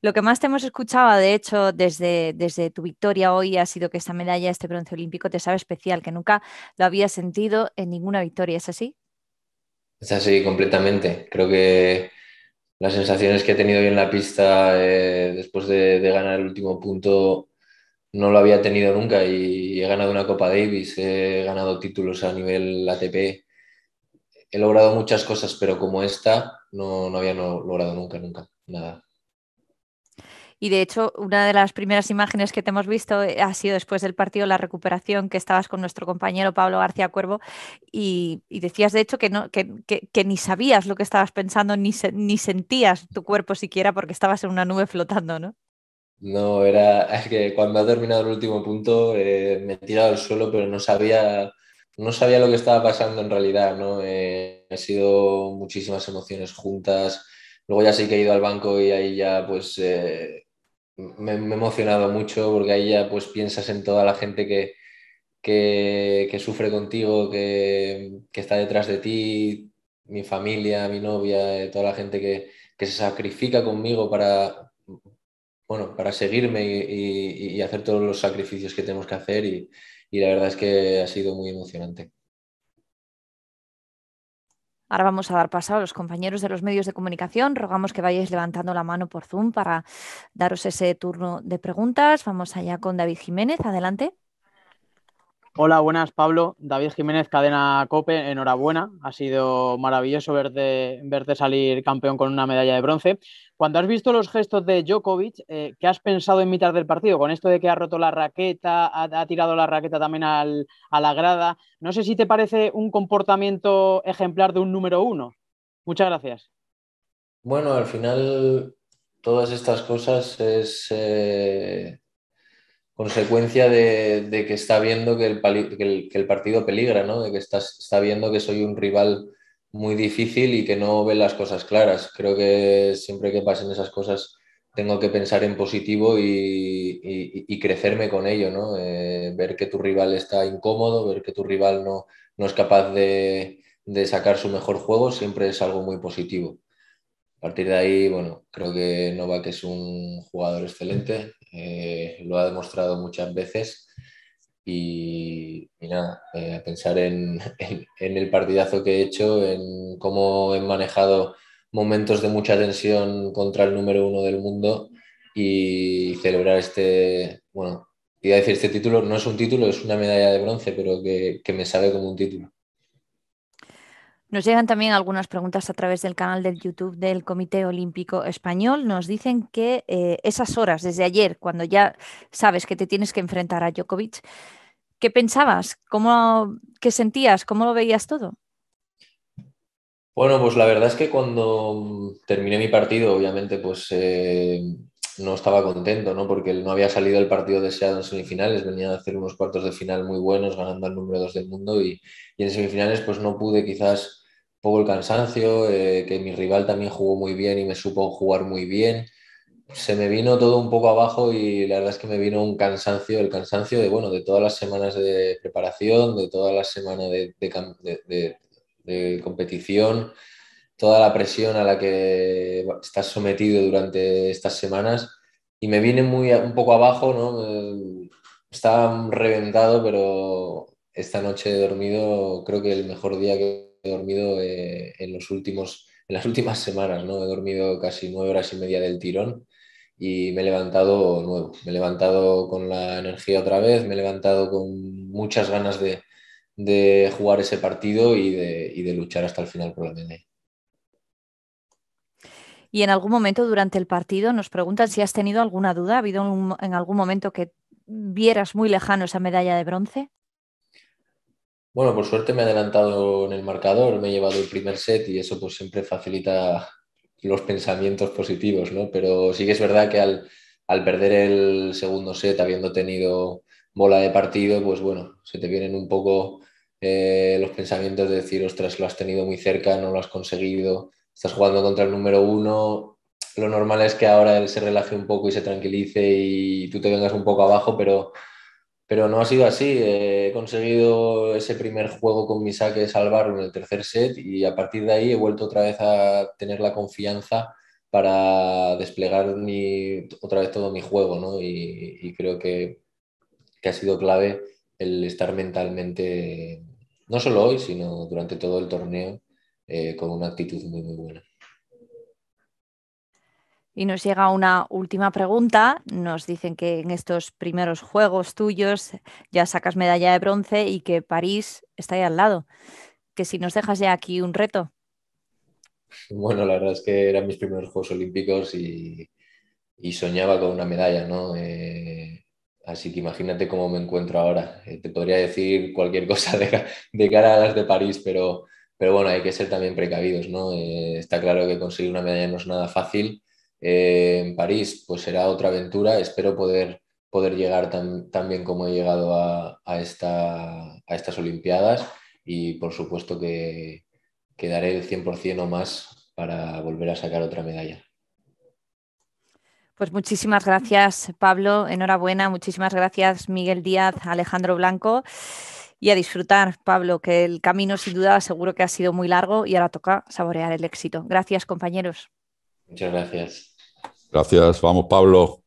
Lo que más te hemos escuchado, de hecho, desde, desde tu victoria hoy ha sido que esta medalla, este bronce olímpico, te sabe especial, que nunca lo había sentido en ninguna victoria, ¿es así? Es así, completamente. Creo que las sensaciones que he tenido hoy en la pista eh, después de, ganar el último punto no lo había tenido nunca y he ganado una Copa Davis, he ganado títulos a nivel ATP, he logrado muchas cosas, pero como esta no, había logrado nunca, nunca, nada. Y de hecho, una de las primeras imágenes que te hemos visto eh, ha sido después del partido La Recuperación, que estabas con nuestro compañero Pablo García Cuervo y, decías, de hecho, que, no, ni sabías lo que estabas pensando, ni, ni sentías tu cuerpo siquiera porque estabas en una nube flotando, ¿no? No, era, que cuando ha terminado el último punto eh, me he tirado al suelo, pero no sabía, no sabía lo que estaba pasando en realidad, ¿no? ha eh, sido muchísimas emociones juntas. Luego ya sí que he ido al banco y ahí ya pues me, he emocionado mucho porque ahí ya pues piensas en toda la gente que, que, sufre contigo, que, está detrás de ti, mi familia, mi novia, eh, toda la gente que, que se sacrifica conmigo para, bueno, para seguirme y, hacer todos los sacrificios que tenemos que hacer y la verdad es que ha sido muy emocionante. Ahora vamos a dar paso a los compañeros de los medios de comunicación. Rogamos que vayáis levantando la mano por Zoom para daros ese turno de preguntas. Vamos allá con David Jiménez. Adelante. Hola, buenas, Pablo. David Jiménez, cadena COPE, enhorabuena. Ha sido maravilloso verte, salir campeón con una medalla de bronce. Cuando has visto los gestos de Djokovic, eh, ¿qué has pensado en mitad del partido? Con esto de que ha roto la raqueta, ha, tirado la raqueta también a la grada. No sé si te parece un comportamiento ejemplar de un número uno. Muchas gracias. Bueno, al final todas estas cosas es... Eh, consecuencia de, que está viendo que el, que que el partido peligra, ¿no? de que está, está, viendo que soy un rival muy difícil y que no ve las cosas claras. Creo que siempre que pasen esas cosas tengo que pensar en positivo y, crecerme con ello, ¿no? Eh, ver que tu rival está incómodo, ver que tu rival no, no es capaz de sacar su mejor juego, siempre es algo muy positivo. A partir de ahí, bueno, creo que Novak es un jugador excelente, eh, lo ha demostrado muchas veces y, nada, eh, pensar en, el partidazo que he hecho, en cómo he manejado momentos de mucha tensión contra el número uno del mundo y celebrar este, bueno, iba a decir este título, no es un título, es una medalla de bronce, pero que, que me sabe como un título. Nos llegan también algunas preguntas a través del canal del YouTube del Comité Olímpico Español. Nos dicen que eh, esas horas desde ayer, cuando ya sabes que te tienes que enfrentar a Djokovic, ¿qué pensabas? ¿Cómo, ¿Qué sentías? ¿Cómo lo veías todo? Bueno, pues la verdad es que cuando terminé mi partido, obviamente, pues eh, no estaba contento, ¿no? Porque no había salido el partido deseado en semifinales, venía a hacer unos cuartos de final muy buenos, ganando al número dos del mundo y, en semifinales pues no pude quizás poco el cansancio, eh, que mi rival también jugó muy bien y me supo jugar muy bien. Se me vino todo un poco abajo y la verdad es que me vino un cansancio, el cansancio de, bueno, de todas las semanas de preparación, de todas las semanas de competición, toda la presión a la que estás sometido durante estas semanas y me viene muy un poco abajo, ¿no? Eh, estaba reventado, pero esta noche he dormido, creo que el mejor día que he dormido eh, en, los últimos, en las últimas semanas, ¿no? He dormido casi nueve horas y media del tirón y me he levantado nuevo, me he levantado con la energía otra vez, me he levantado con muchas ganas de, jugar ese partido y de, luchar hasta el final por la y en algún momento durante el partido nos preguntan si has tenido alguna duda, ¿ha habido en algún momento que vieras muy lejano esa medalla de bronce? Bueno, por suerte me he adelantado en el marcador, me he llevado el primer set y eso pues siempre facilita los pensamientos positivos, ¿no? Pero sí que es verdad que al, perder el segundo set, habiendo tenido bola de partido, pues bueno, se te vienen un poco eh, los pensamientos de decir, ostras, lo has tenido muy cerca, no lo has conseguido, estás jugando contra el número uno, lo normal es que ahora él se relaje un poco y se tranquilice y tú te vengas un poco abajo, pero, pero no ha sido así. He conseguido ese primer juego con mi saque salvarlo en el tercer set y a partir de ahí he vuelto otra vez a tener la confianza para desplegar mi, otra vez todo mi juego, Y, creo que, que, ha sido clave el estar mentalmente, no solo hoy, sino durante todo el torneo, eh, con una actitud muy, muy buena. Y nos llega una última pregunta. Nos dicen que en estos primeros juegos tuyos ya sacas medalla de bronce y que París está ahí al lado. Que si nos dejas ya aquí un reto. Bueno, la verdad es que eran mis primeros Juegos Olímpicos y, soñaba con una medalla, ¿no? Eh, así que imagínate cómo me encuentro ahora. Eh, te podría decir cualquier cosa de cara a las de París, pero pero bueno, hay que ser también precavidos, ¿no? Eh, está claro que conseguir una medalla no es nada fácil. Eh, en París, pues será otra aventura. Espero poder, poder llegar tan, bien como he llegado a, esta, a estas Olimpiadas y por supuesto que, que daré el 100% o más para volver a sacar otra medalla. Pues muchísimas gracias, Pablo. Enhorabuena. Muchísimas gracias, Miguel Díaz, Alejandro Blanco y a disfrutar, Pablo, que el camino sin duda seguro que ha sido muy largo y ahora toca saborear el éxito. Gracias, compañeros. Muchas gracias. Gracias, vamos, Pablo.